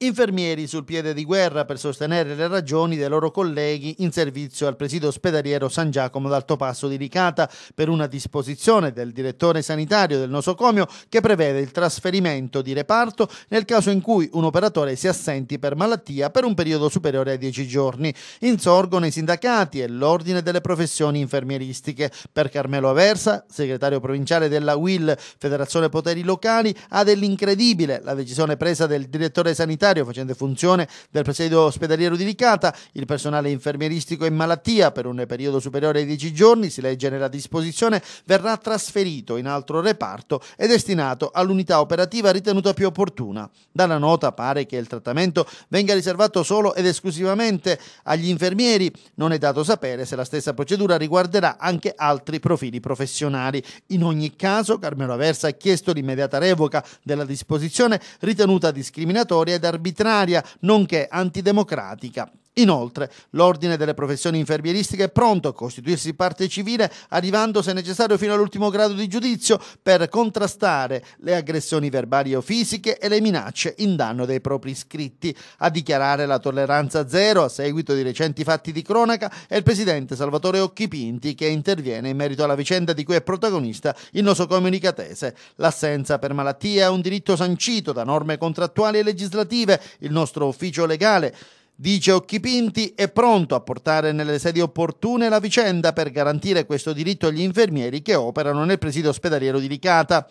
Infermieri sul piede di guerra per sostenere le ragioni dei loro colleghi in servizio al presidio ospedaliero San Giacomo d'Alto Passo di Ricata per una disposizione del direttore sanitario del nosocomio che prevede il trasferimento di reparto nel caso in cui un operatore si assenti per malattia per un periodo superiore a 10 giorni. Insorgono i sindacati e l'ordine delle professioni infermieristiche. Per Carmelo Aversa, segretario provinciale della UIL, Federazione Poteri Locali, ha dell'incredibile la decisione presa del direttore sanitario sanitario facente funzione del presidio ospedaliero di Licata, il personale infermieristico in malattia per un periodo superiore ai 10 giorni, si legge nella disposizione, verrà trasferito in altro reparto e destinato all'unità operativa ritenuta più opportuna. Dalla nota pare che il trattamento venga riservato solo ed esclusivamente agli infermieri, non è dato sapere se la stessa procedura riguarderà anche altri profili professionali. In ogni caso, Carmelo Aversa ha chiesto l'immediata revoca della disposizione ritenuta discriminatoria ed arbitraria arbitraria, nonché antidemocratica Inoltre, l'Ordine delle professioni infermieristiche è pronto a costituirsi parte civile, arrivando se necessario fino all'ultimo grado di giudizio per contrastare le aggressioni verbali o fisiche e le minacce in danno dei propri iscritti. A dichiarare la tolleranza zero a seguito di recenti fatti di cronaca è il presidente Salvatore Occhipinti che interviene in merito alla vicenda di cui è protagonista il nostro comunicatese. L'assenza per malattia è un diritto sancito da norme contrattuali e legislative. Il nostro ufficio legale dice Occhipinti, è pronto a portare nelle sedi opportune la vicenda per garantire questo diritto agli infermieri che operano nel presidio ospedaliero di Licata.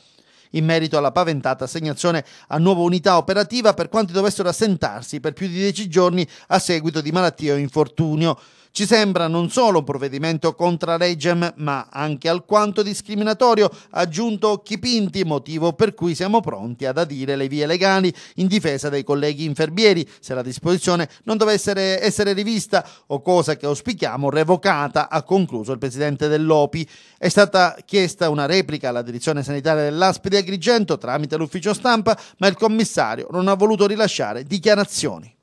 In merito alla paventata assegnazione a nuova unità operativa per quanti dovessero assentarsi per più di 10 giorni a seguito di malattia o infortunio, ci sembra non solo un provvedimento contra Regem, ma anche alquanto discriminatorio, ha aggiunto Chipinti, motivo per cui siamo pronti ad adire le vie legali in difesa dei colleghi infermieri, se la disposizione non dovesse essere rivista o cosa che auspichiamo revocata, ha concluso il presidente dell'OPI. È stata chiesta una replica alla direzione sanitaria dell'Aspide Agrigento tramite l'ufficio stampa, ma il commissario non ha voluto rilasciare dichiarazioni.